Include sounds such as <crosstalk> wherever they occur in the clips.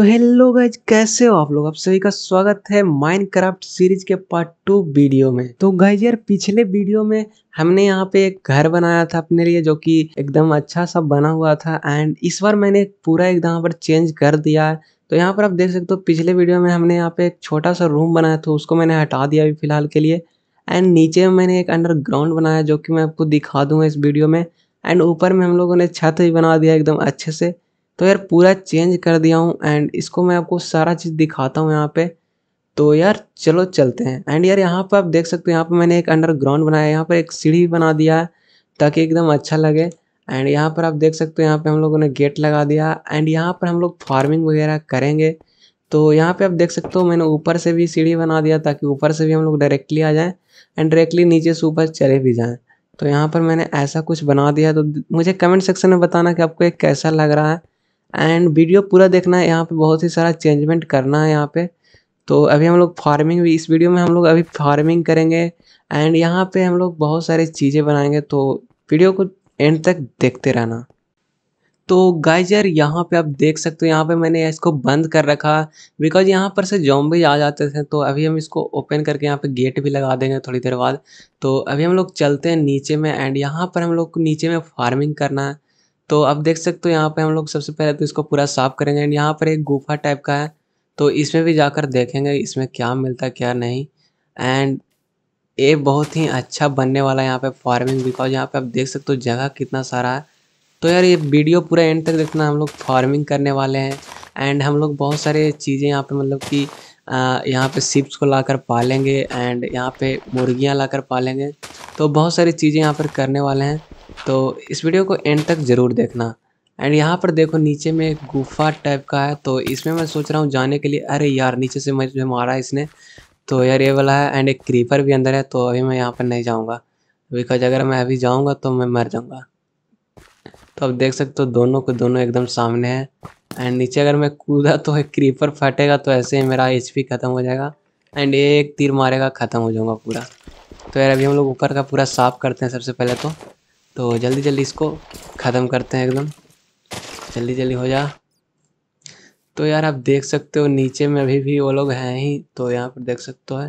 तो hello guys कैसे हो आप लोग आप सभी का स्वागत है माइनक्राफ्ट सीरीज के पार्ट टू वीडियो में तो गाइज यार पिछले वीडियो में हमने यहाँ पे एक घर बनाया था अपने लिए जो कि एकदम अच्छा सा बना हुआ था एंड इस बार मैंने पूरा एकदम यहाँ पर चेंज कर दिया है तो यहाँ पर आप देख सकते हो पिछले वीडियो में हमने यहाँ पे एक छोटा सा रूम बनाया था उसको मैंने हटा दिया अभी फिलहाल के लिए एंड नीचे में मैंने एक अंडरग्राउंड बनाया जो कि मैं आपको दिखा दूंगा इस वीडियो में एंड ऊपर में हम लोगों ने छत भी बना दिया एकदम अच्छे से तो यार पूरा चेंज कर दिया हूँ एंड इसको मैं आपको सारा चीज़ दिखाता हूँ यहाँ पे तो यार चलो चलते हैं एंड यार यहाँ पर आप देख सकते हो यहाँ पर मैंने एक अंडरग्राउंड बनाया है यहाँ पर एक सीढ़ी बना दिया है ताकि एकदम अच्छा लगे एंड यहाँ पर आप देख सकते हो यहाँ पे हम लोगों ने गेट लगा दिया एंड यहाँ पर हम लोग फार्मिंग वगैरह करेंगे तो यहाँ पर आप देख सकते हो मैंने ऊपर से भी सीढ़ी बना दिया ताकि ऊपर से भी हम लोग डायरेक्टली आ जाएँ एंड डायरेक्टली नीचे से ऊपर चले भी जाएँ तो यहाँ पर मैंने ऐसा कुछ बना दिया तो मुझे कमेंट सेक्शन में बताना कि आपको ये कैसा लग रहा है एंड वीडियो पूरा देखना है यहाँ पे बहुत ही सारा चेंजमेंट करना है यहाँ पे तो अभी हम लोग फार्मिंग भी इस वीडियो में हम लोग अभी फार्मिंग करेंगे एंड यहाँ पे हम लोग बहुत सारी चीज़ें बनाएंगे तो वीडियो को एंड तक देखते रहना तो गाइजर यहाँ पे आप देख सकते हो यहाँ पे मैंने इसको बंद कर रखा बिकॉज यहाँ पर से जॉम्बे आ जाते थे तो अभी हम इसको ओपन करके यहाँ पे गेट भी लगा देंगे थोड़ी देर बाद तो अभी हम लोग चलते हैं नीचे में एंड यहाँ पर हम लोग को नीचे में फार्मिंग करना है तो आप देख सकते हो यहाँ पे हम लोग सबसे पहले तो इसको पूरा साफ करेंगे एंड यहाँ पर एक गुफा टाइप का है तो इसमें भी जाकर देखेंगे इसमें क्या मिलता क्या नहीं एंड ये बहुत ही अच्छा बनने वाला है यहाँ पे फार्मिंग बिकॉज यहाँ पे आप देख सकते हो जगह कितना सारा है तो यार ये वीडियो पूरा एंड तक देखना हम लोग फार्मिंग करने वाले हैं एंड हम लोग बहुत सारे चीज़ें यहाँ पे मतलब कि यहाँ पे सिप्स को लाकर पालेंगे एंड यहाँ पे मुर्गियाँ लाकर पालेंगे तो बहुत सारी चीज़ें यहाँ पर करने वाले हैं तो इस वीडियो को एंड तक ज़रूर देखना एंड यहाँ पर देखो नीचे में गुफा टाइप का है तो इसमें मैं सोच रहा हूँ जाने के लिए अरे यार नीचे से मुझे मारा इसने तो यार ये वाला है एंड एक क्रीपर भी अंदर है तो अभी मैं यहाँ पर नहीं जाऊँगा बिकॉज अगर मैं अभी जाऊँगा तो मैं मर जाऊँगा तो अब देख सकते हो दोनों को दोनों एकदम सामने हैं एंड नीचे अगर मैं कूदा तो एक क्रीपर फटेगा तो ऐसे ही मेरा एच ख़त्म हो जाएगा एंड एक तीर मारेगा ख़त्म हो जाऊँगा पूरा तो यार अभी हम लोग ऊपर का पूरा साफ करते हैं सबसे पहले तो तो जल्दी जल्दी इसको ख़त्म करते हैं एकदम जल्दी जल्दी हो जा तो यार आप देख सकते हो नीचे में अभी भी वो लोग हैं ही तो यहाँ पर देख सकते हो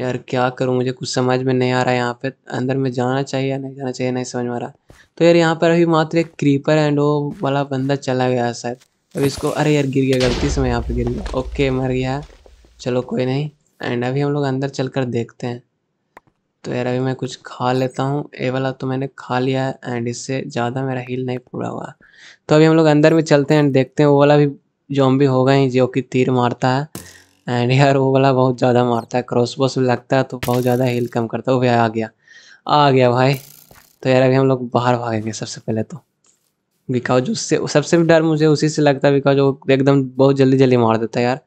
यार क्या करूँ मुझे कुछ समझ में नहीं आ रहा है यहाँ पे अंदर में जाना चाहिए या नहीं जाना चाहिए नहीं समझ में आ रहा तो यार यहाँ पर अभी मात्र एक क्रीपर एंड वो वाला बंदा चला गया शायद अब इसको अरे यार गिर गया गलती से मैं यहाँ पे गिर गया ओके मर गया चलो कोई नहीं एंड अभी हम लोग अंदर चल कर देखते हैं तो यार अभी मैं कुछ खा लेता हूँ ये वाला तो मैंने खा लिया है एंड इससे ज़्यादा मेरा हील नहीं पूरा हुआ तो अभी हम लोग अंदर में चलते हैं एंड देखते हैं वो वाला भी जॉम्बी होगा ही जो कि तीर मारता है एंड यार वो वाला बहुत ज़्यादा मारता है क्रॉस बॉस भी लगता है तो बहुत ज़्यादा हील कम करता है वो भैया आ गया आ गया भाई तो यार अभी हम लोग बाहर भागेंगे सबसे पहले तो बिकॉज उससे सबसे डर मुझे उसी से लगता है बिकॉज वो एकदम बहुत जल्दी जल्दी मार देता है यार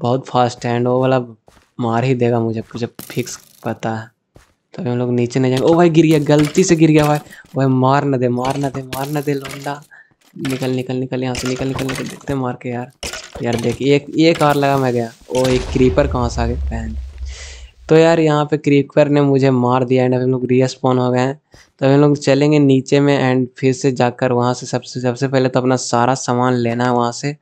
बहुत फास्ट है एंड वो वाला मार ही देगा मुझे मुझे फिक्स पता है तभी हम लोग नीचे नहीं जाएंगे ओ भाई गिर गया गलती से गिर गया भाई भाई मार ना दे मार ना दे मार ना दे लौंडा निकल निकल निकल यहाँ से निकल निकल निकल देखते मार के यार यार देख एक एक आर लगा मैं गया ओ एक क्रीपर कहाँ से आ गए पहन तो यार यहाँ पे क्रीपर ने मुझे मार दिया एंड अभी हम लोग रियस्पॉन हो गए हैं तो हम लोग चलेंगे नीचे में एंड फिर से जाकर वहाँ से सबसे सबसे पहले तो अपना सारा सामान लेना है वहाँ से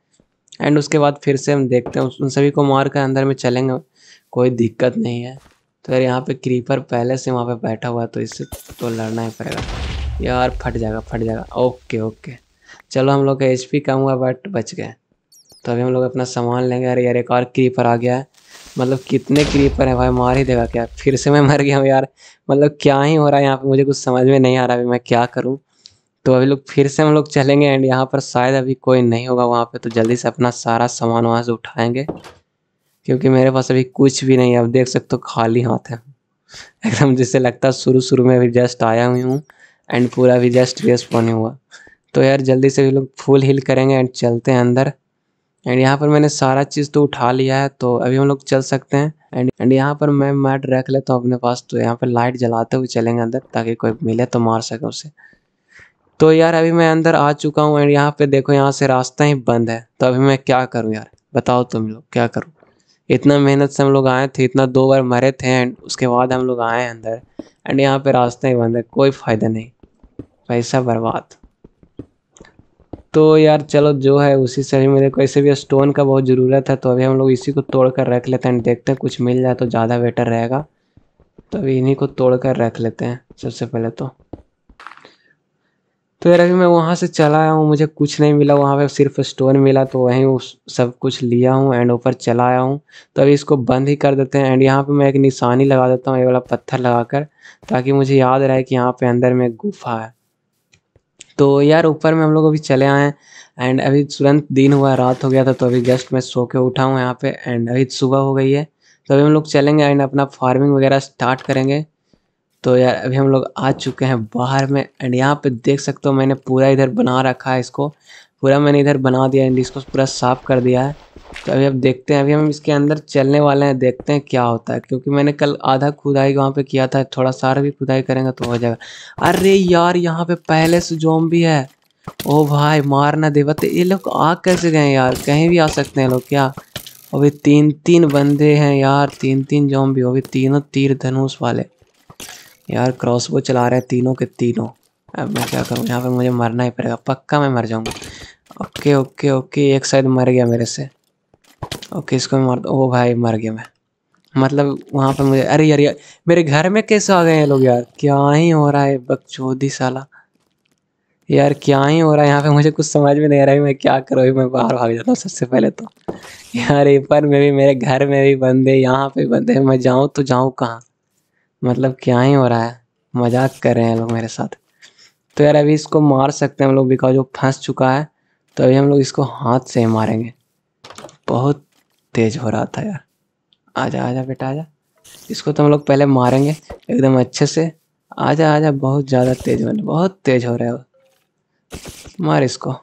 एंड उसके बाद फिर से हम देखते हैं उन सभी को मार कर अंदर में चलेंगे कोई दिक्कत नहीं है तो यार यहाँ पे क्रीपर पहले से वहाँ पे बैठा हुआ है तो इससे तो लड़ना ही पड़ेगा यार फट जाएगा फट जाएगा ओके ओके चलो हम लोग का एच कम हुआ बट बच गए तो अभी हम लोग अपना सामान लेंगे अरे यार एक और क्रीपर आ गया है मतलब कितने क्रीपर हैं भाई मार ही देगा क्या फिर से मैं मर गया हूँ यार मतलब क्या ही हो रहा है यहाँ पर मुझे कुछ समझ में नहीं आ रहा अभी मैं क्या करूँ तो अभी लोग फिर से हम लोग चलेंगे एंड यहाँ पर शायद अभी कोई नहीं होगा वहाँ पे तो जल्दी से अपना सारा सामान वहाँ से उठाएंगे क्योंकि मेरे पास अभी कुछ भी नहीं है अब देख सकते हो खाली हाथ है एकदम जैसे लगता है शुरू शुरू में अभी जस्ट आया हुई हूँ एंड पूरा अभी जस्ट रेस्पॉन्ड हुआ तो यार जल्दी से भी लोग फुल हिल करेंगे एंड चलते हैं अंदर एंड यहाँ पर मैंने सारा चीज़ तो उठा लिया है तो अभी हम लोग चल सकते हैं एंड एंड यहाँ पर मैं मैट रख लेता हूँ अपने पास तो यहाँ पर लाइट जलाते हुए चलेंगे अंदर ताकि कोई मिले तो मार सके उसे तो यार अभी मैं अंदर आ चुका हूँ एंड यहाँ पे देखो यहाँ से रास्ता ही बंद है तो अभी मैं क्या करूँ यार बताओ तुम लोग क्या करूँ इतना मेहनत से हम लोग आए थे इतना दो बार मरे थे एंड उसके बाद हम लोग आए अंदर एंड यहाँ पे रास्ते ही बंद है कोई फ़ायदा नहीं पैसा बर्बाद तो यार चलो जो है उसी से मेरे को ऐसे भी स्टोन का बहुत ज़रूरत है तो अभी हम लोग इसी को तोड़ कर रख लेते हैं देखते हैं कुछ मिल जाए तो ज़्यादा बेटर रहेगा तो अभी इन्हीं को तोड़ कर रख लेते हैं सबसे पहले तो तो यार अभी मैं वहाँ से चला आया हूँ मुझे कुछ नहीं मिला वहाँ पे सिर्फ स्टोन मिला तो वहीं उस सब कुछ लिया हूँ एंड ऊपर चला आया हूँ तो अभी इसको बंद ही कर देते हैं एंड यहाँ पे मैं एक निशानी लगा देता हूँ ये वाला पत्थर लगाकर ताकि मुझे याद रहे कि यहाँ पे अंदर में गुफा है तो यार ऊपर में हम लोग अभी चले आए हैं एंड अभी तुरंत दिन हुआ रात हो गया था तो अभी जस्ट मैं सो के उठा हूँ यहाँ पे एंड अभी सुबह हो गई है तो अभी हम लोग चलेंगे एंड अपना फार्मिंग वगैरह स्टार्ट करेंगे तो यार अभी हम लोग आ चुके हैं बाहर में एंड यहाँ पे देख सकते हो मैंने पूरा इधर बना रखा है इसको पूरा मैंने इधर बना दिया एंड इसको पूरा साफ़ कर दिया है तो अभी अब देखते हैं अभी हम इसके अंदर चलने वाले हैं देखते हैं क्या होता है क्योंकि मैंने कल आधा खुदाई वहाँ पे किया था थोड़ा सारा भी खुदाई करेंगे तो हो जाएगा अरे यार यहाँ पे पहले से जोम भी है ओ भाई मारना देवत ये लोग आ कैसे गए यार कहीं भी आ सकते हैं लोग क्या अभी तीन तीन बंदे हैं यार तीन तीन जोम भी अभी तीनों तीर धनुष वाले यार वो चला रहे हैं तीनों के तीनों अब मैं क्या करूँ यहाँ पे मुझे मरना ही पड़ेगा पक्का मैं मर जाऊँगा ओके ओके ओके एक शायद मर गया मेरे से ओके इसको मैं मर ओ भाई मर गया मैं मतलब वहाँ पर मुझे अरे यार यार मेरे घर में कैसे आ गए हैं लोग यार क्या ही हो रहा है बकचोदी साला यार क्या ही हो रहा है यहाँ पे मुझे कुछ समझ में नहीं आ रहा है मैं क्या करूँ अभी मैं बाहर भाग जाता हूँ सबसे पहले तो यार ऊपर में भी मेरे घर में भी बंदे यहाँ पे बंदे मैं जाऊँ तो जाऊँ कहाँ मतलब क्या ही हो रहा है मजाक कर रहे हैं लोग मेरे साथ तो यार अभी इसको मार सकते हैं हम लोग बिकॉज वो फंस चुका है तो अभी हम लोग इसको हाथ से ही मारेंगे बहुत तेज हो रहा था यार आजा आजा बेटा आजा इसको तो हम लोग पहले मारेंगे एकदम अच्छे से आजा आजा बहुत ज़्यादा तेज बने बहुत तेज हो रहा है वो मार इसको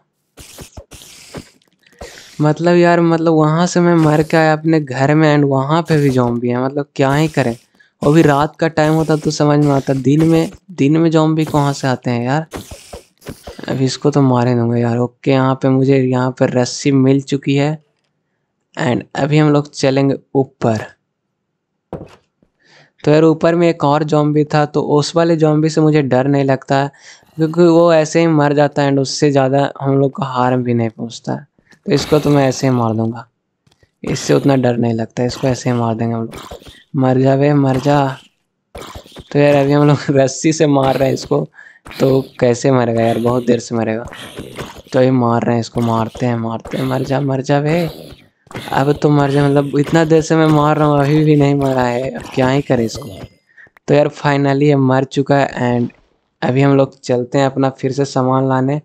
मतलब यार मतलब वहाँ से मैं मर के आया अपने घर में एंड वहाँ पे भी जॉम्बी है मतलब क्या ही करें और भी रात का टाइम होता तो समझ में आता दिन में दिन में जॉम्बी कहाँ से आते हैं यार अब इसको तो मारे दूंगा यार ओके यहाँ पे मुझे यहाँ पे रस्सी मिल चुकी है एंड अभी हम लोग चलेंगे ऊपर तो यार ऊपर में एक और जॉम्बी था तो उस वाले जॉम्बी से मुझे डर नहीं लगता है क्योंकि वो ऐसे ही मर जाता है एंड उससे ज़्यादा हम लोग को हार भी नहीं पहुँचता तो इसको तो मैं ऐसे ही मार दूंगा इससे उतना डर नहीं लगता इसको ऐसे ही मार देंगे हम लोग मर जा वे मर जा तो यार अभी हम लोग <laughs> रस्सी से मार रहे हैं इसको तो कैसे मरेगा यार बहुत देर से मरेगा तो ये मार रहे हैं इसको मारते हैं मारते हैं मर जा मर जा वे अब तो मर जा मतलब इतना देर से मैं मार रहा हूँ अभी भी नहीं मरा है अब क्या ही करें इसको तो यार फाइनली ये मर चुका है एंड अभी हम लोग चलते हैं अपना फिर से सामान लाने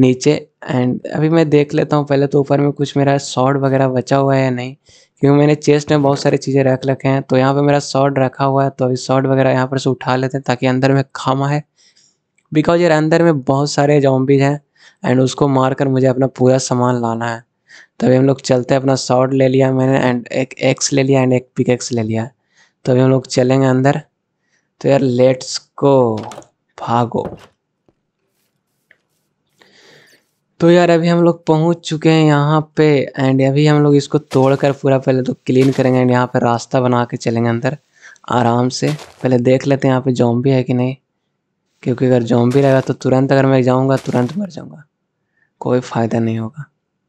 नीचे एंड अभी मैं देख लेता हूँ पहले तो ऊपर में कुछ मेरा शॉर्ट वगैरह बचा हुआ है या नहीं क्योंकि मैंने चेस्ट में बहुत सारी चीज़ें रख रखे हैं तो यहाँ पे मेरा शॉर्ट रखा हुआ है तो अभी शॉर्ट वगैरह यहाँ पर से उठा लेते हैं ताकि अंदर में खामा है बिकॉज यार अंदर में बहुत सारे जॉम्बीज हैं एंड उसको मार कर मुझे अपना पूरा सामान लाना है तभी तो हम लोग चलते हैं अपना शॉर्ट ले लिया मैंने एंड एक एक्स ले लिया एंड एक पिक एक्स ले लिया तभी तो हम लोग चलेंगे अंदर तो यार लेट्स को भागो तो यार अभी हम लोग पहुंच चुके हैं यहाँ पे एंड अभी हम लोग इसको तोड़कर पूरा पहले तो क्लीन करेंगे एंड यहाँ पे रास्ता बना के चलेंगे अंदर आराम से पहले देख लेते हैं यहाँ पे जॉम्बी है कि नहीं क्योंकि अगर जॉम्बी रहेगा तो तुरंत अगर मैं जाऊँगा तुरंत मर जाऊँगा कोई फ़ायदा नहीं होगा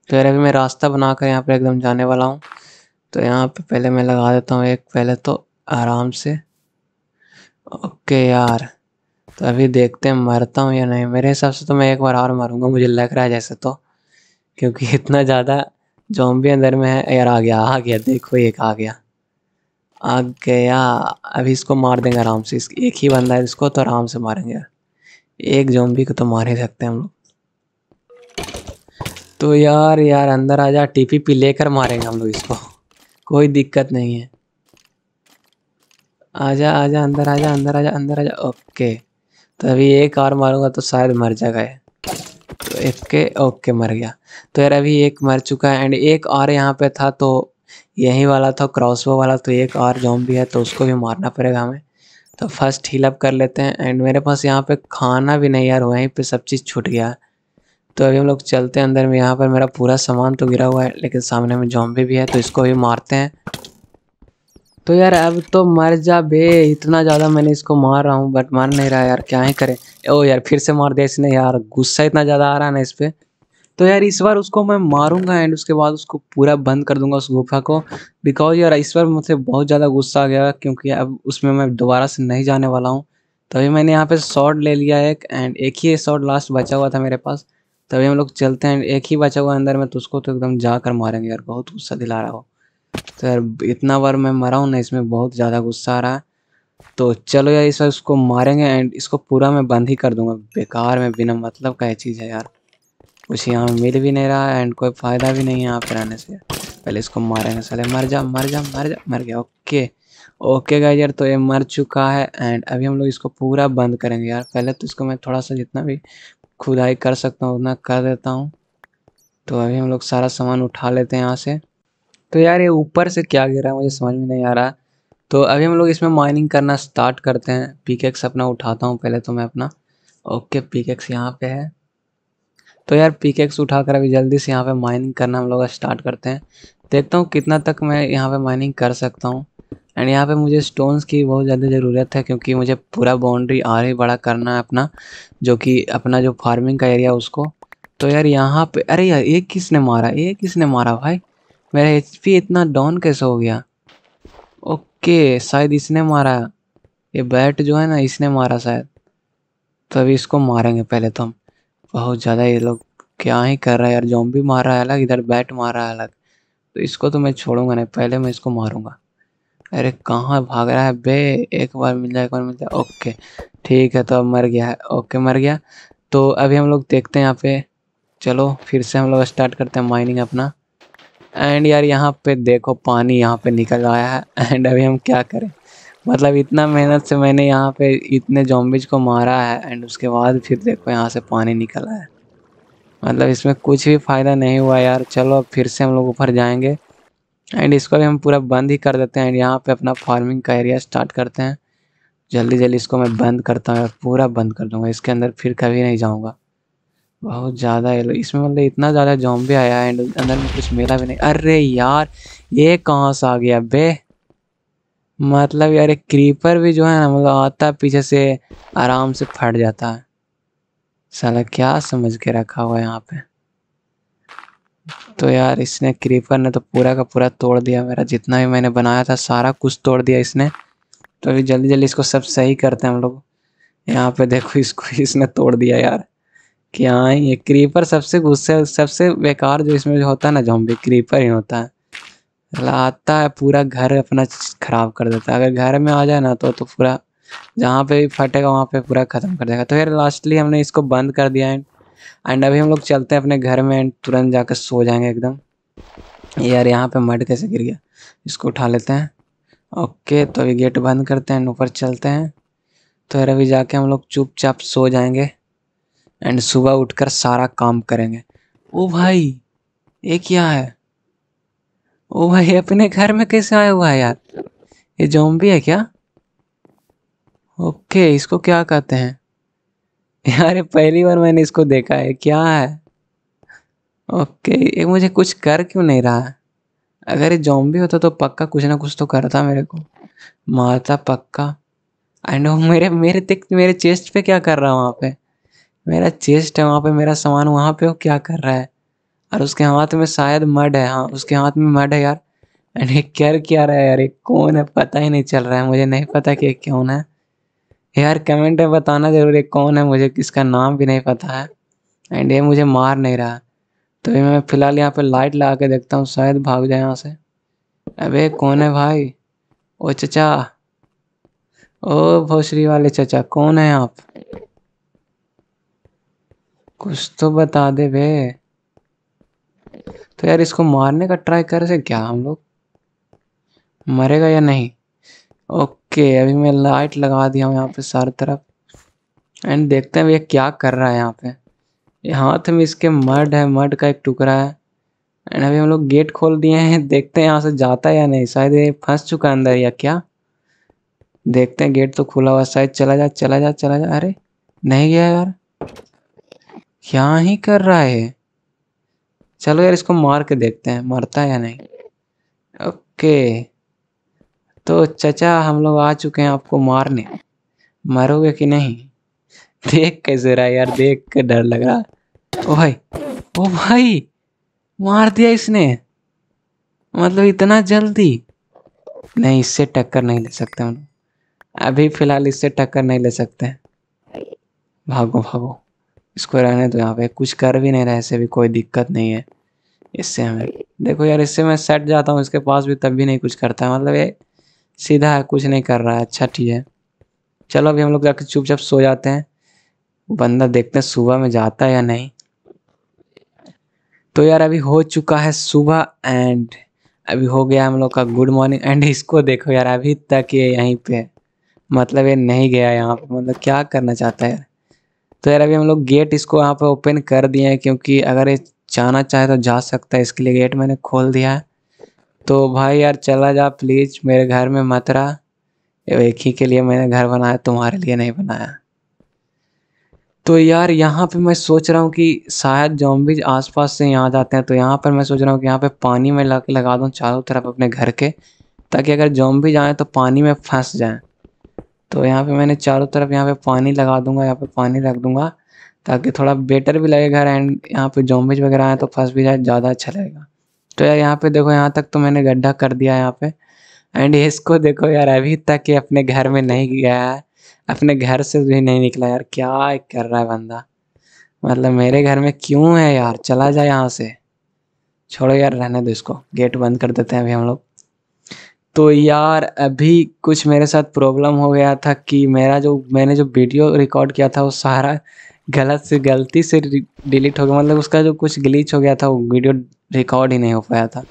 तो यार अभी मैं रास्ता बना कर यहाँ पर एकदम जाने वाला हूँ तो यहाँ पर पहले मैं लगा देता हूँ एक पहले तो आराम से ओके यार तो अभी देखते हैं मरता हूँ या नहीं मेरे हिसाब से तो मैं एक बार और मारूंगा मुझे लग रहा है जैसे तो क्योंकि <laughs> इतना ज़्यादा जॉम्बी अंदर में है यार आ गया आ गया देखो एक आ गया आ गया अभी इसको मार देंगे आराम से एक ही बंदा है इसको तो आराम से मारेंगे यार एक जॉम्बी को तो मार ही सकते हैं हम लोग तो यार यार अंदर आ जा टी पी लेकर मारेंगे हम लोग इसको कोई दिक्कत नहीं है आ जा आ जा अंदर आ जा अंदर आ जा अंदर आ जा ओके तो अभी एक और मारूंगा तो शायद मर जाएगा तो एक के ओके मर गया तो यार अभी एक मर चुका है एंड एक और यहाँ पे था तो यही वाला था क्रॉसबो वाला तो एक और जॉम भी है तो उसको भी मारना पड़ेगा हमें तो फर्स्ट हीलअप कर लेते हैं एंड मेरे पास यहाँ पे खाना भी नहीं यार वहीं पे सब चीज़ छूट गया तो अभी हम लोग चलते हैं अंदर में यहाँ पर मेरा पूरा सामान तो गिरा हुआ है लेकिन सामने में जॉम्बी भी है तो इसको भी मारते हैं तो यार अब तो मर जा बे इतना ज़्यादा मैंने इसको मार रहा हूँ बट मार नहीं रहा यार क्या ही करें ओ यार फिर से मार दिया इसने यार गुस्सा इतना ज़्यादा आ रहा है ना इस पर तो यार इस बार उसको मैं मारूंगा एंड उसके बाद उसको पूरा बंद कर दूंगा उस गुफा को बिकॉज यार इस बार मुझसे बहुत ज़्यादा गुस्सा आ गया क्योंकि अब उसमें मैं दोबारा से नहीं जाने वाला हूँ तभी मैंने यहाँ पे शॉट ले लिया एक एंड एक ही शॉट लास्ट बचा हुआ था मेरे पास तभी हम लोग चलते हैं एक ही बचा हुआ अंदर में तो उसको तो एकदम जाकर मारेंगे यार बहुत गुस्सा दिला रहा हो सर तो इतना बार मैं मरा हूँ ना इसमें बहुत ज़्यादा गुस्सा आ रहा है तो चलो यार इस इसको मारेंगे एंड इसको पूरा मैं बंद ही कर दूंगा बेकार में बिना मतलब का ये चीज़ है यार कुछ यहाँ मिल भी नहीं रहा एंड कोई फ़ायदा भी नहीं है यहाँ पर आने से पहले इसको मारेंगे साले मर जा मर जा मर जा मर गया ओके ओके गाइज यार तो ये मर चुका है एंड अभी हम लोग इसको पूरा बंद करेंगे यार पहले तो इसको मैं थोड़ा सा जितना भी खुदाई कर सकता हूँ उतना कर देता हूँ तो अभी हम लोग सारा सामान उठा लेते हैं यहाँ से तो यार ये ऊपर से क्या गिरा मुझे समझ में नहीं आ रहा तो अभी हम लोग इसमें माइनिंग करना स्टार्ट करते हैं पिकेक्स अपना उठाता हूँ पहले तो मैं अपना ओके पिकेक्स यहाँ पे है तो यार पिकेक्स उठा कर अभी जल्दी से यहाँ पे माइनिंग करना हम लोग स्टार्ट करते हैं देखता हूँ कितना तक मैं यहाँ पे माइनिंग कर सकता हूँ एंड यहाँ पे मुझे स्टोन्स की बहुत ज़्यादा ज़रूरत है क्योंकि मुझे पूरा बाउंड्री आर ही बड़ा करना है अपना जो कि अपना जो फार्मिंग का एरिया उसको तो यार यहाँ पर अरे यार ये किसने मारा ये किसने मारा भाई मेरा एच इतना डाउन कैसे हो गया ओके शायद इसने मारा ये बैट जो है ना इसने मारा शायद तो अभी इसको मारेंगे पहले तो हम बहुत ज़्यादा ये लोग क्या ही कर रहा है यार जो भी मार रहा है अलग इधर बैट मार रहा है अलग तो इसको तो मैं छोड़ूंगा नहीं पहले मैं इसको मारूंगा अरे कहाँ भाग रहा है बे एक बार मिल जाए एक बार मिल जाए ओके ठीक है तो अब मर गया है ओके मर गया तो अभी हम लोग देखते हैं यहाँ पे चलो फिर से हम लोग स्टार्ट करते हैं माइनिंग अपना एंड यार यहाँ पे देखो पानी यहाँ पे निकल आया है एंड अभी हम क्या करें मतलब इतना मेहनत से मैंने यहाँ पे इतने जॉम्बिज को मारा है एंड उसके बाद फिर देखो यहाँ से पानी निकल है मतलब इसमें कुछ भी फ़ायदा नहीं हुआ यार चलो अब फिर से हम लोग ऊपर जाएंगे एंड इसको भी हम पूरा बंद ही कर देते हैं एंड यहाँ पे अपना फार्मिंग का एरिया स्टार्ट करते हैं जल्दी जल्दी इसको मैं बंद करता हूँ पूरा बंद कर दूँगा इसके अंदर फिर कभी नहीं जाऊँगा बहुत ज़्यादा है इसमें मतलब इतना ज़्यादा जॉम भी आया है एंड अंदर में कुछ मिला भी नहीं अरे यार ये कहाँ से आ गया बे मतलब यार एक क्रीपर भी जो है ना मतलब आता पीछे से आराम से फट जाता है साला क्या समझ के रखा हुआ है यहाँ पे तो यार इसने क्रीपर ने तो पूरा का पूरा तोड़ दिया मेरा जितना भी मैंने बनाया था सारा कुछ तोड़ दिया इसने तो अभी जल्दी जल्दी इसको सब सही करते हैं हम लोग यहाँ पे देखो इसको इसने तोड़ दिया यार क्या ये क्रीपर सबसे गुस्से सबसे बेकार जो इसमें जो होता है ना जॉम्बी क्रीपर ही होता है आता है पूरा घर अपना ख़राब कर देता है अगर घर में आ जाए ना तो तो पूरा जहाँ पे भी फटेगा वहाँ पे पूरा ख़त्म कर देगा तो फिर लास्टली हमने इसको बंद कर दिया एंड एंड अभी हम लोग चलते हैं अपने घर में एंड तुरंत जाकर सो जाएंगे एकदम यार यहाँ पे मड कैसे गिर गया इसको उठा लेते हैं ओके तो अभी गेट बंद करते हैं ऊपर चलते हैं तो फिर अभी जाके हम लोग चुपचाप सो जाएंगे एंड सुबह उठकर सारा काम करेंगे ओ भाई ये क्या है ओ भाई अपने घर में कैसे आया हुआ है यार ये जोम्बी है क्या ओके इसको क्या कहते हैं यार पहली बार मैंने इसको देखा है क्या है ओके ये मुझे कुछ कर क्यों नहीं रहा है अगर ये भी होता तो पक्का कुछ ना कुछ तो करता मेरे को मारता पक्का एंड वो मेरे मेरे तिक मेरे चेस्ट पे क्या कर रहा है वहाँ पे मेरा चेस्ट है वहाँ पे मेरा सामान वहाँ पे वो क्या कर रहा है और उसके हाथ में शायद मड है हाँ उसके हाथ में मड है यार एंड ये क्या रहा है यार ये कौन है पता ही नहीं चल रहा है मुझे नहीं पता कि कौन है यार कमेंट में बताना जरूर ये कौन है मुझे इसका नाम भी नहीं पता है एंड ये मुझे मार नहीं रहा तो ये मैं फ़िलहाल यहाँ पे लाइट लगा के देखता हूँ शायद भाग जाए यहाँ से अबे कौन है भाई ओ चचा ओ भोसरी वाले चचा कौन है आप कुछ तो बता दे बे तो यार इसको मारने का ट्राई कर से क्या हम लोग मरेगा या नहीं ओके अभी मैं लाइट लगा दिया हूँ यहाँ पे सारे तरफ एंड देखते हैं ये क्या कर रहा है यहाँ पे ये हाथ में इसके मर्ड है मर्ड का एक टुकड़ा है एंड अभी हम लोग गेट खोल दिए हैं देखते हैं यहाँ से जाता है या नहीं शायद ये फंस चुका अंदर या क्या देखते हैं गेट तो खुला हुआ शायद चला जा चला जा चला जा अरे नहीं गया यार यहाँ ही कर रहा है चलो यार इसको मार के देखते हैं मरता है या नहीं ओके तो चचा हम लोग आ चुके हैं आपको मारने मरोगे कि नहीं देख के जरा यार देख के डर लग रहा ओ भाई ओ भाई मार दिया इसने मतलब इतना जल्दी नहीं इससे टक्कर नहीं ले सकते हम अभी फिलहाल इससे टक्कर नहीं ले सकते भागो भागो इसको रहने तो यहाँ पे कुछ कर भी नहीं रहा ऐसे भी कोई दिक्कत नहीं है इससे हमें देखो यार इससे मैं सेट जाता हूँ इसके पास भी तब भी नहीं कुछ करता है मतलब ये सीधा है कुछ नहीं कर रहा है अच्छा ठीक है चलो अभी हम लोग जाकर चुपचाप सो जाते हैं बंदा देखते हैं सुबह में जाता है या नहीं तो यार अभी हो चुका है सुबह एंड अभी हो गया हम लोग का गुड मॉर्निंग एंड इसको देखो यार अभी तक ये यहीं पे मतलब ये नहीं गया यहाँ पे मतलब क्या करना चाहता है यार तो यार अभी हम लोग गेट इसको यहाँ पर ओपन कर दिए हैं क्योंकि अगर ये जाना चाहे तो जा सकता है इसके लिए गेट मैंने खोल दिया है तो भाई यार चला जा प्लीज़ मेरे घर में मत रहा एक ही के लिए मैंने घर बनाया तुम्हारे लिए नहीं बनाया तो यार यहाँ पे मैं सोच रहा हूँ कि शायद आस आसपास से यहाँ जाते हैं तो यहाँ पर मैं सोच रहा हूँ कि यहाँ पे पानी में लग, लगा दूँ चारों तरफ अपने घर के ताकि अगर जॉम्बिज आएँ तो पानी में फंस जाएँ तो यहाँ पे मैंने चारों तरफ यहाँ पे पानी लगा दूंगा यहाँ पे पानी रख दूंगा ताकि थोड़ा बेटर भी लगे घर एंड यहाँ पे जोम्बिज वगैरह आए तो फंस भी जाए ज़्यादा अच्छा लगेगा तो यार यहाँ पे देखो यहाँ तक तो मैंने गड्ढा कर दिया यहाँ पे एंड इसको देखो यार अभी तक ये अपने घर में नहीं गया है अपने घर से भी नहीं निकला यार क्या कर रहा है बंदा मतलब मेरे घर में क्यों है यार चला जाए यहाँ से छोड़ो यार रहने दो इसको गेट बंद कर देते हैं अभी हम लोग तो यार अभी कुछ मेरे साथ प्रॉब्लम हो गया था कि मेरा जो मैंने जो वीडियो रिकॉर्ड किया था वो सारा गलत से गलती से डिलीट हो गया मतलब उसका जो कुछ ग्लीच हो गया था वो वीडियो रिकॉर्ड ही नहीं हो पाया था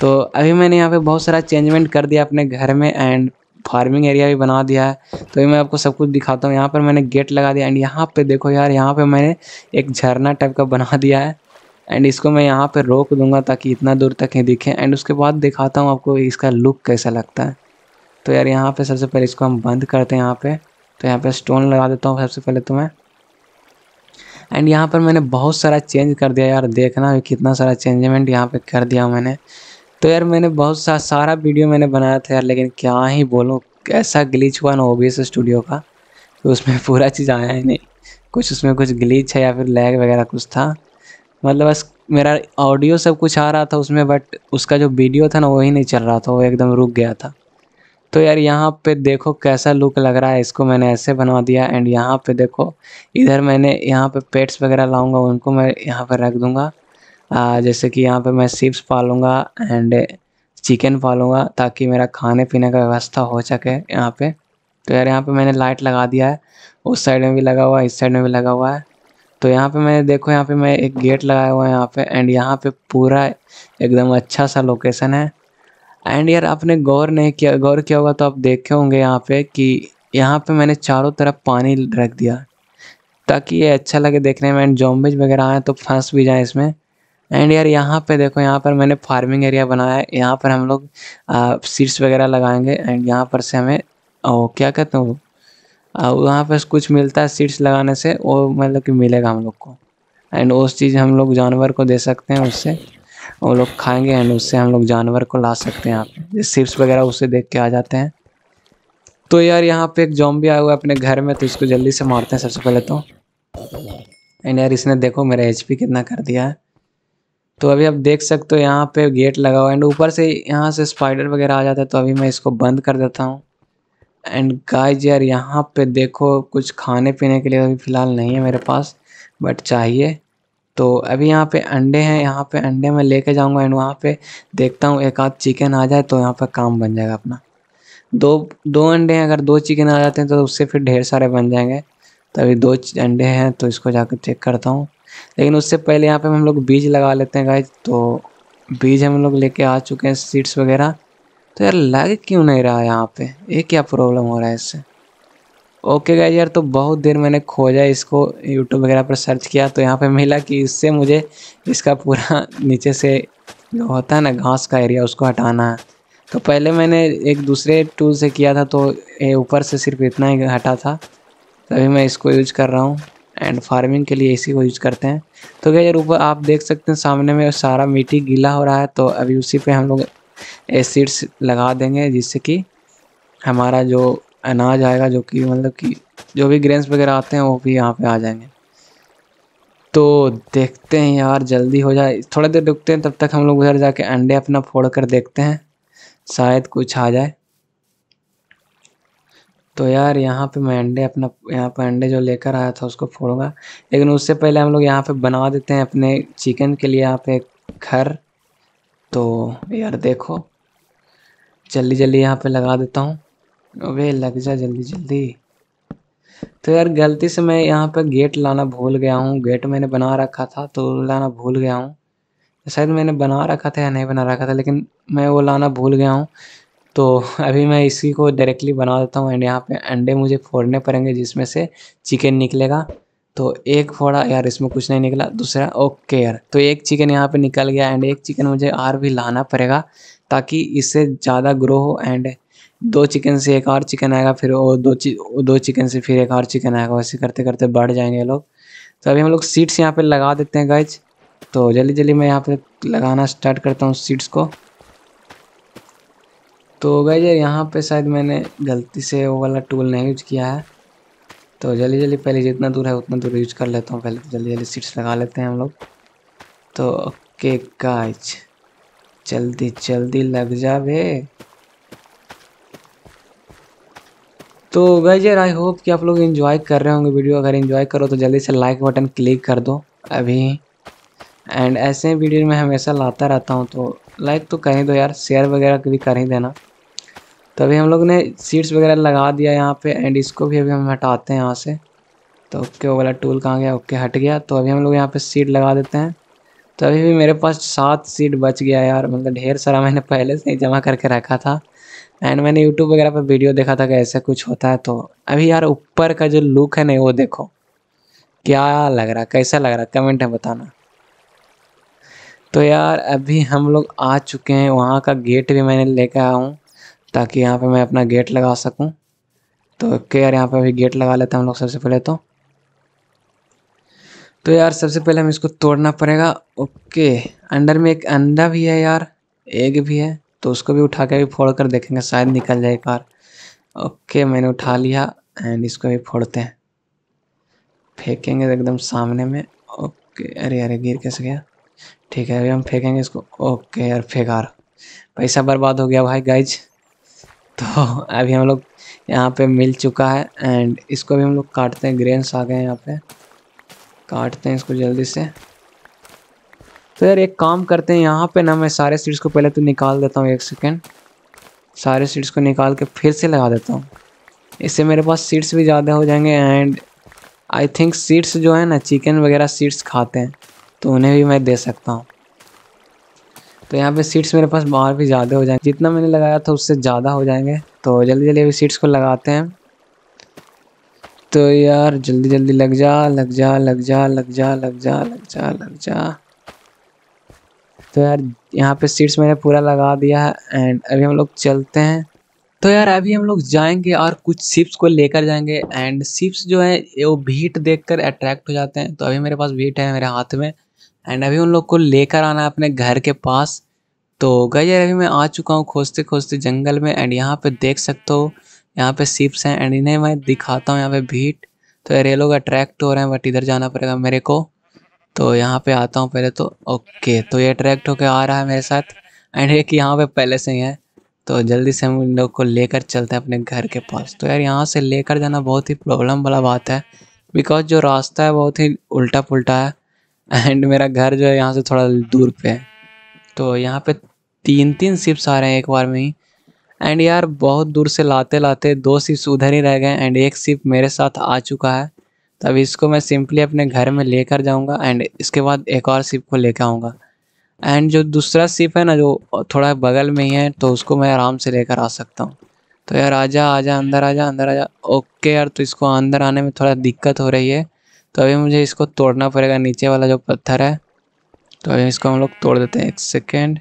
तो अभी मैंने यहाँ पे बहुत सारा चेंजमेंट कर दिया अपने घर में एंड फार्मिंग एरिया भी बना दिया है तो अभी मैं आपको सब कुछ दिखाता हूँ यहाँ पर मैंने गेट लगा दिया एंड यहाँ पे देखो यार यहाँ पे मैंने एक झरना टाइप का बना दिया है एंड इसको मैं यहाँ पर रोक दूँगा ताकि इतना दूर तक ही दिखे एंड उसके बाद दिखाता हूँ आपको इसका लुक कैसा लगता है तो यार यहाँ पे सबसे पहले इसको हम बंद करते हैं यहाँ पे तो यहाँ पे स्टोन लगा देता हूँ सबसे पहले तो मैं एंड यहाँ पर मैंने बहुत सारा चेंज कर दिया यार देखना कितना सारा चेंजमेंट यहाँ पे कर दिया मैंने तो यार मैंने बहुत सा सारा वीडियो मैंने बनाया था यार लेकिन क्या ही बोलूँ कैसा ग्लिच हुआ ना ओबीएस स्टूडियो का तो उसमें पूरा चीज़ आया ही नहीं कुछ उसमें कुछ ग्लिच है या फिर लैग वगैरह कुछ था मतलब बस मेरा ऑडियो सब कुछ आ रहा था उसमें बट उसका जो वीडियो था ना वही नहीं चल रहा था वो एकदम रुक गया था तो यार यहाँ पे देखो कैसा लुक लग रहा है इसको मैंने ऐसे बनवा दिया एंड यहाँ पे देखो इधर मैंने यहाँ पे पेट्स वगैरह लाऊंगा उनको मैं यहाँ पे रख दूँगा जैसे कि यहाँ पे मैं सिप्स पालूँगा एंड चिकन पालूँगा ताकि मेरा खाने पीने का व्यवस्था हो सके यहाँ पे तो यार यहाँ पे मैंने लाइट लगा दिया है उस साइड में भी लगा हुआ है इस साइड में भी लगा हुआ है तो यहाँ पे मैं देखो यहाँ पे मैं एक गेट लगाया हुआ है यहाँ पे एंड यहाँ पे पूरा एकदम अच्छा सा लोकेशन है एंड यार आपने गौर नहीं किया गौर किया होगा तो आप देखे होंगे यहाँ पे कि यहाँ पे मैंने चारों तरफ पानी रख दिया ताकि ये अच्छा लगे देखने में एंड जॉम्बिज वगैरह आए तो फंस भी जाए इसमें एंड यार यहाँ पे देखो यहाँ पर मैंने फार्मिंग एरिया बनाया है यहाँ पर हम लोग सीड्स वगैरह लगाएंगे एंड यहाँ पर से हमें ओ क्या कहते हैं वो और वहाँ पर कुछ मिलता है सीड्स लगाने से वो मतलब कि मिलेगा हम लोग को एंड उस चीज़ हम लोग जानवर को दे सकते हैं उससे वो लोग खाएंगे एंड उससे हम लोग जानवर को ला सकते हैं यहाँ पे वगैरह उससे देख के आ जाते हैं तो यार यहाँ पे एक जॉम्बी आया हुआ है अपने घर में तो इसको जल्दी से मारते हैं सबसे पहले तो एंड यार इसने देखो मेरा एच कितना कर दिया है तो अभी आप देख सकते हो यहाँ पे गेट लगा हुआ एंड ऊपर से यहाँ से स्पाइडर वगैरह आ जाता है तो अभी मैं इसको बंद कर देता हूँ एंड गाइज यार यहाँ पे देखो कुछ खाने पीने के लिए अभी फ़िलहाल नहीं है मेरे पास बट चाहिए तो अभी यहाँ पे अंडे हैं यहाँ पे अंडे मैं लेके जाऊँगा एंड वहाँ पे देखता हूँ एक आध चिकन आ जाए तो यहाँ पर काम बन जाएगा अपना दो दो अंडे हैं अगर दो चिकन आ जाते हैं तो उससे फिर ढेर सारे बन जाएंगे तो अभी दो अंडे हैं तो इसको जाकर चेक करता हूँ लेकिन उससे पहले यहाँ पर हम लोग बीज लगा लेते हैं गाइज तो बीज हम लोग लेके आ चुके हैं सीड्स वगैरह तो यार लग क्यों नहीं रहा यहाँ पे ये क्या प्रॉब्लम हो रहा है इससे ओके गए यार तो बहुत देर मैंने खोजा इसको यूट्यूब वगैरह पर सर्च किया तो यहाँ पे मिला कि इससे मुझे इसका पूरा <laughs> नीचे से जो होता है ना घास का एरिया उसको हटाना है तो पहले मैंने एक दूसरे टूल से किया था तो ये ऊपर से सिर्फ इतना ही हटा था तभी मैं इसको यूज कर रहा हूँ एंड फार्मिंग के लिए इसी को यूज करते हैं तो क्या यार ऊपर आप देख सकते हैं सामने में सारा मिट्टी गीला हो रहा है तो अभी उसी पे हम लोग एसिड्स लगा देंगे जिससे कि हमारा जो अनाज आएगा जो कि मतलब कि जो भी ग्रेन्स वगैरह आते हैं वो भी यहाँ पे आ जाएंगे तो देखते हैं यार जल्दी हो जाए थोड़ा देर रुकते हैं तब तक हम लोग उधर जाके अंडे अपना फोड़ कर देखते हैं शायद कुछ आ जाए तो यार यहाँ पे मैं अंडे अपना यहाँ पे अंडे जो लेकर आया था उसको फोड़ूंगा लेकिन उससे पहले हम लोग यहाँ पे बना देते हैं अपने चिकन के लिए यहाँ पे घर तो यार देखो जल्दी जल्दी यहाँ पे लगा देता हूँ वे लग जा जल्दी जल्दी तो यार गलती से मैं यहाँ पर गेट लाना भूल गया हूँ गेट मैंने बना रखा था तो लाना भूल गया हूँ शायद मैंने बना रखा था या नहीं बना रखा था लेकिन मैं वो लाना भूल गया हूँ तो अभी मैं इसी को डायरेक्टली बना देता हूँ एंड यहाँ पे अंडे मुझे फोड़ने पड़ेंगे जिसमें से चिकन निकलेगा तो एक फोड़ा यार इसमें कुछ नहीं निकला दूसरा ओके यार तो एक चिकन यहाँ पे निकल गया एंड एक चिकन मुझे और भी लाना पड़ेगा ताकि इससे ज़्यादा ग्रो हो एंड दो चिकन से एक और चिकन आएगा फिर और दो चि दो चिकन से फिर एक और चिकन आएगा वैसे करते करते बढ़ जाएंगे लोग तो अभी हम लोग सीट्स यहाँ पर लगा देते हैं गैज तो जल्दी जल्दी मैं यहाँ पर लगाना स्टार्ट करता हूँ सीट्स को तो यार यहाँ पर शायद मैंने गलती से वो वाला टूल नहीं यूज किया है तो जल्दी जल्दी पहले जितना दूर है उतना दूर यूज कर लेता हूँ पहले तो जल्दी जल्दी सीट्स लगा लेते हैं हम लोग तो ओके गाइज जल्दी जल्दी लग जा भे तो गाइजर आई होप कि आप लोग इन्जॉय कर रहे होंगे वीडियो अगर इन्जॉय करो तो जल्दी से लाइक बटन क्लिक कर दो अभी एंड ऐसे वीडियो में हमेशा लाता रहता हूँ तो लाइक तो कर ही दो यार शेयर वगैरह भी कर ही देना तभी हम लोग ने सीट्स वगैरह लगा दिया यहाँ पे एंड इसको भी अभी हम हटाते हैं यहाँ से तो ओके वो वाला टूल कहाँ गया ओके हट गया तो अभी हम लोग यहाँ पे सीट लगा देते हैं तो अभी भी मेरे पास सात सीट बच गया यार मतलब ढेर सारा मैंने पहले से ही जमा करके रखा था एंड मैंने यूट्यूब वगैरह पर वीडियो देखा था कि ऐसा कुछ होता है तो अभी यार ऊपर का जो लुक है ना वो देखो क्या लग रहा कैसा लग रहा कमेंट में बताना तो यार अभी हम लोग आ चुके हैं वहाँ का गेट भी मैंने लेकर आया हूँ ताकि यहाँ पे मैं अपना गेट लगा सकूँ तो ओके यार यहाँ पे अभी गेट लगा लेते हैं हम लोग सबसे पहले तो तो यार सबसे पहले हम इसको तोड़ना पड़ेगा ओके अंडर में एक अंडा भी है यार एग भी है तो उसको भी उठा के भी फोड़ कर देखेंगे शायद निकल जाए कार ओके मैंने उठा लिया एंड इसको भी फोड़ते हैं फेंकेंगे तो एकदम सामने में ओके अरे अरे गिर कैसे गया ठीक है अभी हम फेंकेंगे इसको ओके यार फेंकार पैसा बर्बाद हो गया भाई गाइज तो <laughs> अभी हम लोग यहाँ पे मिल चुका है एंड इसको भी हम लोग काटते हैं ग्रेन्स आ गए हैं यहाँ पे काटते हैं इसको जल्दी से तो यार एक काम करते हैं यहाँ पे ना मैं सारे सीड्स को पहले तो निकाल देता हूँ एक सेकेंड सारे सीड्स को निकाल के फिर से लगा देता हूँ इससे मेरे पास सीड्स भी ज़्यादा हो जाएंगे एंड आई थिंक सीड्स जो है ना चिकन वगैरह सीड्स खाते हैं तो उन्हें भी मैं दे सकता हूँ तो यहाँ पे सीट्स मेरे पास बाहर भी ज़्यादा हो जाएंगे जितना मैंने लगाया था उससे ज़्यादा हो जाएंगे तो जल्दी जल्दी अभी सीट्स को लगाते हैं तो यार जल्दी जल्दी लग जा लग जा लग जा लग जा लग जा लग जा लग जा तो यार यहाँ पे सीट्स मैंने पूरा लगा दिया है एंड अभी हम लोग चलते हैं तो यार अभी हम लोग जाएंगे और कुछ सिप्स को लेकर जाएंगे एंड सिप्स जो है वो भीट देखकर अट्रैक्ट हो जाते हैं तो अभी मेरे पास भीट है मेरे हाथ में एंड अभी उन लोग को लेकर आना है अपने घर के पास तो गई यार अभी मैं आ चुका हूँ खोजते खोजते जंगल में एंड यहाँ पे देख सकते हो यहाँ पे सिप्स हैं एंड इन्हें मैं दिखाता हूँ यहाँ पे भीट तो यार ये लोग अट्रैक्ट हो रहे हैं बट इधर जाना पड़ेगा मेरे को तो यहाँ पे आता हूँ पहले तो ओके तो ये अट्रैक्ट होकर आ रहा है मेरे साथ एंड एक यहाँ पे पहले से ही है तो जल्दी से हम इन लोग को लेकर चलते हैं अपने घर के पास तो यार यहाँ से लेकर जाना बहुत ही प्रॉब्लम वाला बात है बिकॉज जो रास्ता है बहुत ही उल्टा पुल्टा है एंड मेरा घर जो है यहाँ से थोड़ा दूर पे है तो यहाँ पे तीन तीन सिप्स आ रहे हैं एक बार में ही एंड यार बहुत दूर से लाते लाते दो सिप्स उधर ही रह गए एंड एक सिप मेरे साथ आ चुका है तब इसको मैं सिंपली अपने घर में लेकर जाऊँगा एंड इसके बाद एक और सिप को लेकर आऊँगा एंड जो दूसरा सिप है ना जो थोड़ा बगल में ही है तो उसको मैं आराम से लेकर आ सकता हूँ तो यार आजा आजा अंदर आजा अंदर आजा ओके यार तो इसको अंदर आने में थोड़ा दिक्कत हो रही है तो अभी मुझे इसको तोड़ना पड़ेगा नीचे वाला जो पत्थर है तो अभी इसको हम लोग तोड़ देते हैं एक सेकेंड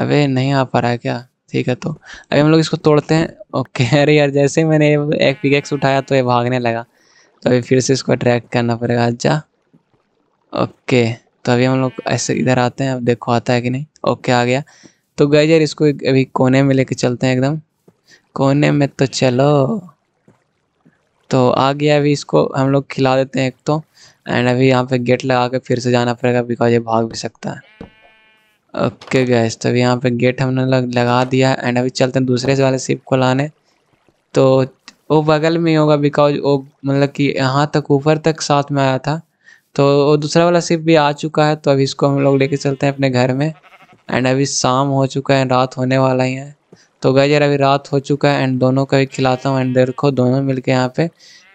अबे नहीं आ पा रहा है क्या ठीक है तो अभी हम लोग इसको तोड़ते हैं ओके <laughs> अरे यार जैसे ही मैंने एक पिकेक्स उठाया तो ये भागने लगा तो अभी फिर से इसको अट्रैक्ट करना पड़ेगा अच्छा ओके तो अभी हम लोग ऐसे इधर आते हैं अब देखो आता है कि नहीं ओके आ गया तो गए यार इसको अभी कोने में लेके चलते हैं एकदम कोने में तो चलो तो आ गया अभी इसको हम लोग खिला देते हैं एक तो एंड अभी यहाँ पे गेट लगा के फिर से जाना पड़ेगा बिकॉज ये भाग भी सकता है ओके गैस तो अभी यहाँ पे गेट हमने लग, लगा दिया है एंड अभी चलते हैं दूसरे से वाले सिप को लाने तो वो बगल में ही होगा बिकॉज वो मतलब कि यहाँ तक ऊपर तक साथ में आया था तो वो दूसरा वाला सिप भी आ चुका है तो अभी इसको हम लोग ले चलते हैं अपने घर में एंड अभी शाम हो चुका है रात होने वाला ही है तो गए यार अभी रात हो चुका है एंड दोनों को भी खिलाता हूँ एंड देखो दोनों मिल के यहाँ पर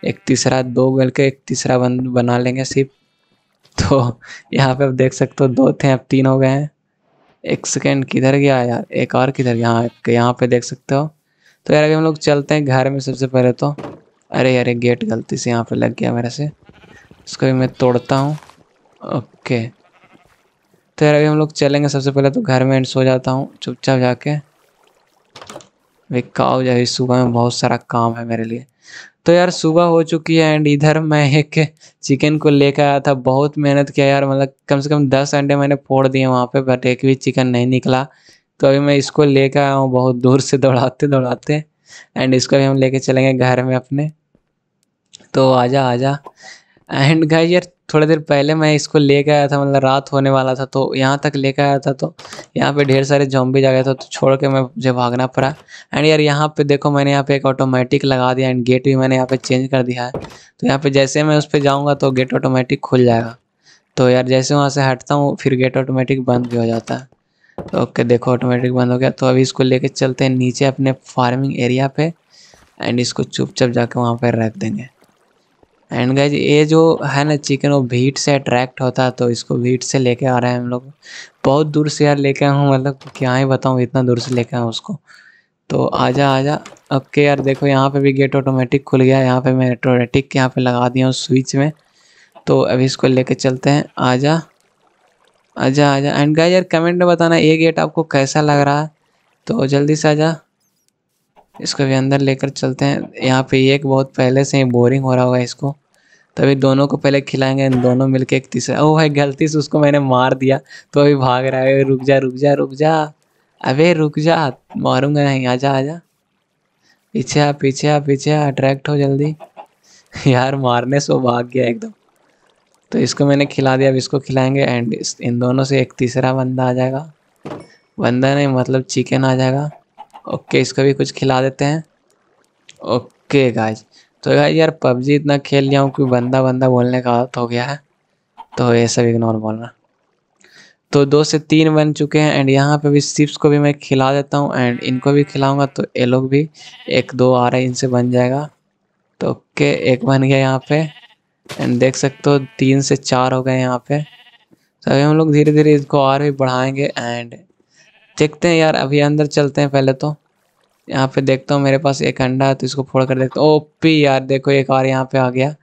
एक तीसरा दो गल के एक तीसरा बन बना लेंगे सिर्फ तो यहाँ पे आप देख सकते हो दो थे अब तीन हो गए हैं एक सेकेंड किधर गया यार एक और किधर यहाँ यहाँ पे देख सकते हो तो यार अभी हम लोग चलते हैं घर में सबसे पहले तो अरे यार एक गेट गलती से यहाँ पे लग गया मेरे से उसको भी मैं तोड़ता हूँ ओके तो यार अभी हम लोग चलेंगे सबसे पहले तो घर में एंड सो जाता हूँ चुपचाप जाके विकाऊ जाए सुबह में बहुत सारा काम है मेरे लिए तो यार सुबह हो चुकी है एंड इधर मैं एक चिकन को लेकर आया था बहुत मेहनत किया यार मतलब कम से कम दस अंडे मैंने फोड़ दिए वहाँ पे बट एक भी चिकन नहीं निकला तो अभी मैं इसको लेकर आया हूँ बहुत दूर से दौड़ाते दौड़ाते एंड इसको भी हम लेके चलेंगे घर में अपने तो आजा आजा एंड गाइस यार थोड़ी देर पहले मैं इसको लेके आया था मतलब रात होने वाला था तो यहाँ तक लेके आया था तो यहाँ पे ढेर सारे जॉम्बी आ गए थे तो छोड़ के मैं मुझे भागना पड़ा एंड यार यहाँ पे देखो मैंने यहाँ पे एक ऑटोमेटिक लगा दिया एंड गेट भी मैंने यहाँ पे चेंज कर दिया है तो यहाँ पे जैसे मैं उस पर जाऊँगा तो गेट ऑटोमेटिक खुल जाएगा तो यार जैसे वहाँ से हटता हूँ फिर गेट ऑटोमेटिक बंद भी हो जाता है तो ओके देखो ऑटोमेटिक बंद हो गया तो अभी इसको कर चलते हैं नीचे अपने फार्मिंग एरिया पर एंड इसको चुपचाप जाके वहाँ पर रख देंगे एंड गाइज ये जो है ना चिकन वो भीट से अट्रैक्ट होता है तो इसको भीट से लेके आ रहे हैं हम लोग बहुत दूर से यार लेके आया हूँ मतलब क्या ही बताऊँ इतना दूर से लेके आया उसको तो आजा आजा ओके यार देखो यहाँ पे भी गेट ऑटोमेटिक खुल गया यहाँ पे मैं ऑटोमेटिक यहाँ पे लगा दिया हूँ स्विच में तो अभी इसको लेके चलते हैं आजा आजा आजा एंड गाइज यार कमेंट में बताना ये गेट आपको कैसा लग रहा है तो जल्दी से आजा इसको भी अंदर लेकर चलते हैं यहाँ पे एक बहुत पहले से ही बोरिंग हो रहा होगा इसको तभी दोनों को पहले खिलाएंगे इन दोनों मिलके एक तीसरा ओ भाई गलती से उसको मैंने मार दिया तो अभी भाग रहा है रुक जा रुक जा रुक जा अबे रुक जा मारूंगा नहीं आजा आजा पीछे आ पीछे आ पीछे आ अट्रैक्ट हो जल्दी <laughs> यार मारने से भाग गया एकदम तो इसको मैंने खिला दिया अब इसको खिलाएंगे एंड इन दोनों से एक तीसरा बंदा आ जाएगा बंदा नहीं मतलब चिकन आ जाएगा ओके इसको भी कुछ खिला देते हैं ओके गाइज तो गाइज यार पबजी इतना खेल लिया हूँ कि बंदा बंदा बोलने का आदत हो गया है तो ये सब इग्नोर बोलना तो दो से तीन बन चुके हैं एंड यहाँ पे भी सिप्स को भी मैं खिला देता हूँ एंड इनको भी खिलाऊंगा तो ये लोग भी एक दो आ रहे इनसे बन जाएगा तो ओके एक बन गया यहाँ पे एंड देख सकते हो तीन से चार हो गए यहाँ पे तो अभी हम लोग धीरे धीरे इसको और भी बढ़ाएंगे एंड देखते हैं यार अभी अंदर चलते हैं पहले तो यहाँ पे देखता हूँ मेरे पास एक अंडा है तो इसको फोड़ कर देखता हूँ ओपी यार देखो एक और यहाँ पे आ गया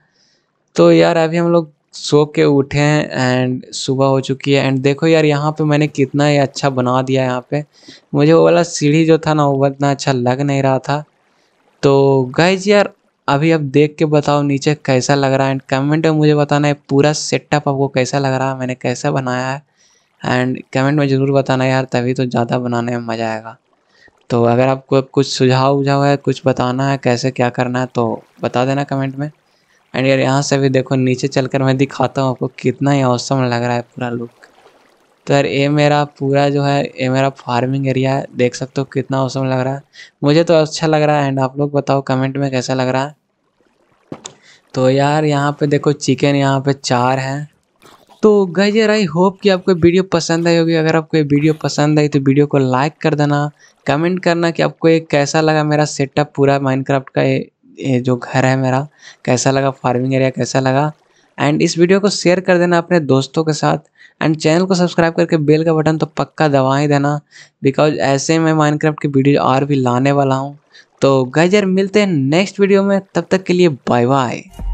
तो यार अभी हम लोग सो के उठे हैं एंड सुबह हो चुकी है एंड देखो यार यहाँ पे मैंने कितना ही अच्छा बना दिया यहाँ पे मुझे वो वाला सीढ़ी जो था ना वो इतना अच्छा लग नहीं रहा था तो गाइज यार अभी आप देख के बताओ नीचे कैसा लग रहा है एंड कमेंट में मुझे बताना है पूरा सेटअप आपको कैसा लग रहा है मैंने कैसा बनाया है एंड कमेंट में ज़रूर बताना यार तभी तो ज़्यादा बनाने में मज़ा आएगा तो अगर आपको कुछ सुझाव उझाव है कुछ बताना है कैसे क्या करना है तो बता देना कमेंट में एंड यार यहाँ से भी देखो नीचे चल कर मैं दिखाता हूँ आपको कितना ही औसम लग रहा है पूरा लुक तो यार ये मेरा पूरा जो है ये मेरा फार्मिंग एरिया है देख सकते हो कितना औसम लग रहा है मुझे तो अच्छा लग रहा है एंड आप लोग बताओ कमेंट में कैसा लग रहा है तो यार यहाँ पे देखो चिकन यहाँ पे चार हैं तो गजर आई होप कि आपको वीडियो पसंद आई होगी अगर आपको ये वीडियो पसंद आई तो वीडियो को लाइक कर देना कमेंट करना कि आपको ये कैसा लगा मेरा सेटअप पूरा माइनक्राफ्ट का ये, ये जो घर है मेरा कैसा लगा फार्मिंग एरिया कैसा लगा एंड इस वीडियो को शेयर कर देना अपने दोस्तों के साथ एंड चैनल को सब्सक्राइब करके बेल का बटन तो पक्का दबा ही देना बिकॉज ऐसे मैं माइनक्राफ्ट की वीडियो और भी लाने वाला हूँ तो गजर मिलते हैं नेक्स्ट वीडियो में तब तक के लिए बाय बाय